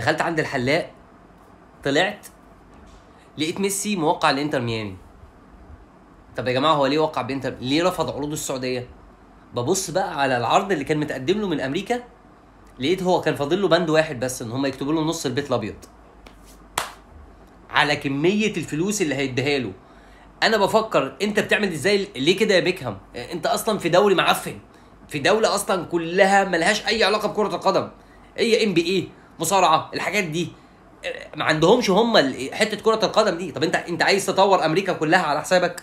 دخلت عند الحلاق طلعت لقيت ميسي موقع لانتر ميامي طب يا جماعه هو ليه وقع بانتر ليه رفض عروض السعوديه ببص بقى على العرض اللي كان متقدم له من امريكا لقيت هو كان فاضل له بند واحد بس ان هم يكتبوا له نص البيت الابيض على كميه الفلوس اللي هيديها له انا بفكر انت بتعمل ازاي ليه كده يا بيكهام انت اصلا في دوري معفن في دوله اصلا كلها ملهاش اي علاقه بكره القدم هي ام بي ايه مصارعه الحاجات دي ما عندهمش هم حته كره القدم دي طب انت انت عايز تطور امريكا كلها على حسابك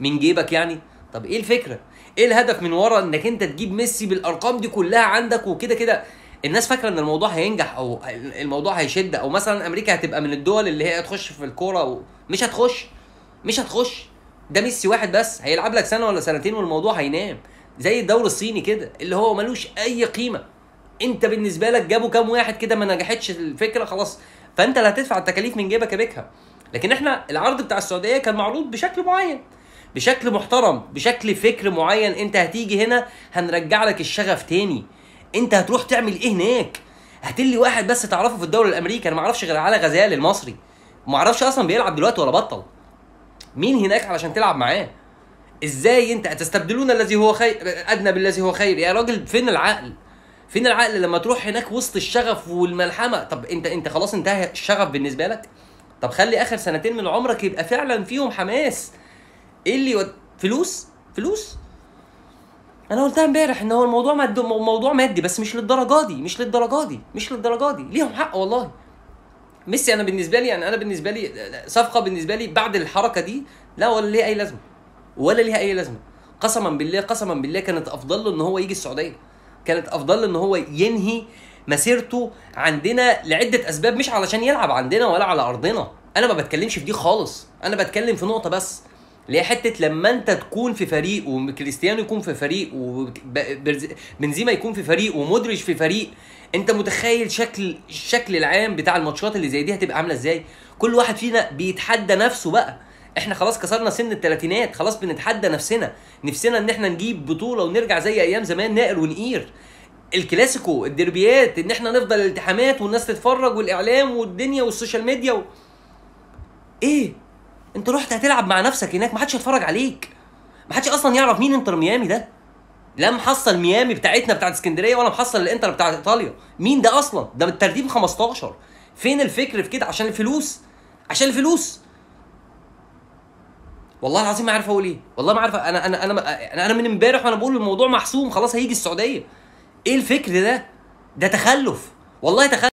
من جيبك يعني طب ايه الفكره ايه الهدف من ورا انك انت تجيب ميسي بالارقام دي كلها عندك وكده كده الناس فاكره ان الموضوع هينجح او الموضوع هيشد او مثلا امريكا هتبقى من الدول اللي هي هتخش في الكوره ومش هتخش مش هتخش ده ميسي واحد بس هيلعب لك سنه ولا سنتين والموضوع هينام زي الدوري الصيني كده اللي هو ملوش اي قيمه انت بالنسبه لك جابوا كام واحد كده ما نجحتش الفكره خلاص فانت اللي هتدفع التكاليف من جيبك يا بكها لكن احنا العرض بتاع السعوديه كان معروض بشكل معين بشكل محترم بشكل فكر معين انت هتيجي هنا هنرجع لك الشغف تاني انت هتروح تعمل ايه هناك هتلي واحد بس تعرفه في الدوري الامريكي انا ما اعرفش غير على غزال المصري ما اعرفش اصلا بيلعب دلوقتي ولا بطل مين هناك علشان تلعب معاه ازاي انت هتستبدلون الذي هو خير ادنى بالذي هو خير يا راجل فين العقل فين العقل لما تروح هناك وسط الشغف والملحمه طب انت انت خلاص انتهى الشغف بالنسبه لك طب خلي اخر سنتين من عمرك يبقى فعلا فيهم حماس ايه اللي يود... فلوس فلوس انا قلتها امبارح ان هو الموضوع مادي موضوع مادي بس مش للدرجه دي مش للدرجه دي مش للدرجه دي ليهم حق والله ميسي انا بالنسبه لي يعني انا بالنسبه لي صفقه بالنسبه لي بعد الحركه دي لا ولا ليها اي لازمه ولا ليها اي لازمه قسما بالله قسما بالله كانت افضل له ان هو يجي السعوديه كانت افضل ان هو ينهي مسيرته عندنا لعده اسباب مش علشان يلعب عندنا ولا على ارضنا انا ما بتكلمش في دي خالص انا بتكلم في نقطه بس اللي هي حته لما انت تكون في فريق وكريستيانو يكون في فريق وبنزيما يكون في فريق ومودريتش في فريق انت متخيل شكل الشكل العام بتاع الماتشات اللي زي دي هتبقى عامله ازاي كل واحد فينا بيتحدى نفسه بقى احنا خلاص كسرنا سن الثلاثينات خلاص بنتحدى نفسنا نفسنا ان احنا نجيب بطوله ونرجع زي ايام زمان ناقل ونقير الكلاسيكو الدربيات ان احنا نفضل الالتحامات والناس تتفرج والاعلام والدنيا والسوشيال ميديا و... ايه انت رحت هتلعب مع نفسك هناك ما حدش هيتفرج عليك ما حدش اصلا يعرف مين انتر ميامي ده لا محصل ميامي بتاعتنا بتاعت اسكندريه ولا محصل الانتر بتاع ايطاليا مين ده اصلا ده بالترتيب 15 فين الفكر في كده عشان الفلوس عشان الفلوس والله العظيم ما عارف اقول ايه والله ما عارف انا انا انا انا من امبارح وانا بقول الموضوع محسوم خلاص هيجي السعوديه ايه الفكر ده ده تخلف والله تخلف